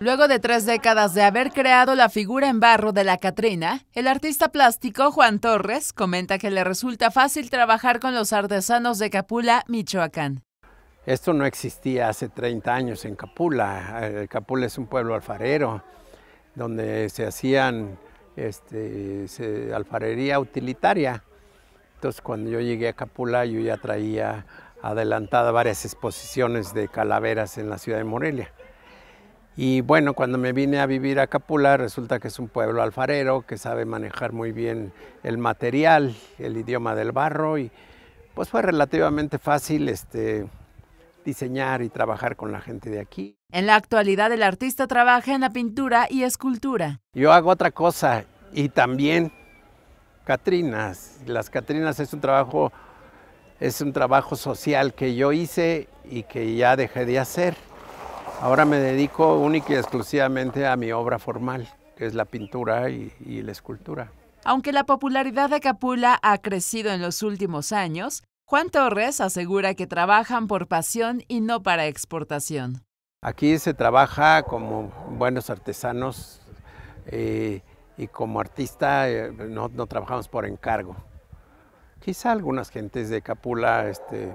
Luego de tres décadas de haber creado la figura en barro de la Catrina, el artista plástico Juan Torres comenta que le resulta fácil trabajar con los artesanos de Capula, Michoacán. Esto no existía hace 30 años en Capula. Eh, Capula es un pueblo alfarero donde se hacían este, alfarería utilitaria. Entonces cuando yo llegué a Capula yo ya traía adelantada varias exposiciones de calaveras en la ciudad de Morelia. Y bueno, cuando me vine a vivir a Capula, resulta que es un pueblo alfarero que sabe manejar muy bien el material, el idioma del barro y pues fue relativamente fácil este, diseñar y trabajar con la gente de aquí. En la actualidad el artista trabaja en la pintura y escultura. Yo hago otra cosa y también Catrinas. Las Catrinas es un trabajo, es un trabajo social que yo hice y que ya dejé de hacer. Ahora me dedico única y exclusivamente a mi obra formal, que es la pintura y, la escultura. Aunque la popularidad de Capula ha crecido en los últimos años, Juan Torres asegura que trabajan por pasión y no para exportación. Aquí se trabaja como buenos artesanos eh, y como artista eh, no, trabajamos por encargo. Quizá algunas gentes de Capula este,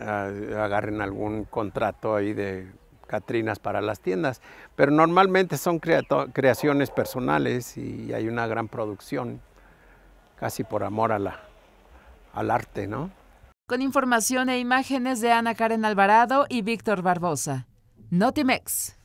agarren algún contrato ahí de Catrinas para las tiendas, pero normalmente son creaciones personales y hay una gran producción, casi por amor al arte, ¿no? Con información e imágenes de Ana Karen Alvarado y Víctor Barbosa. Notimex.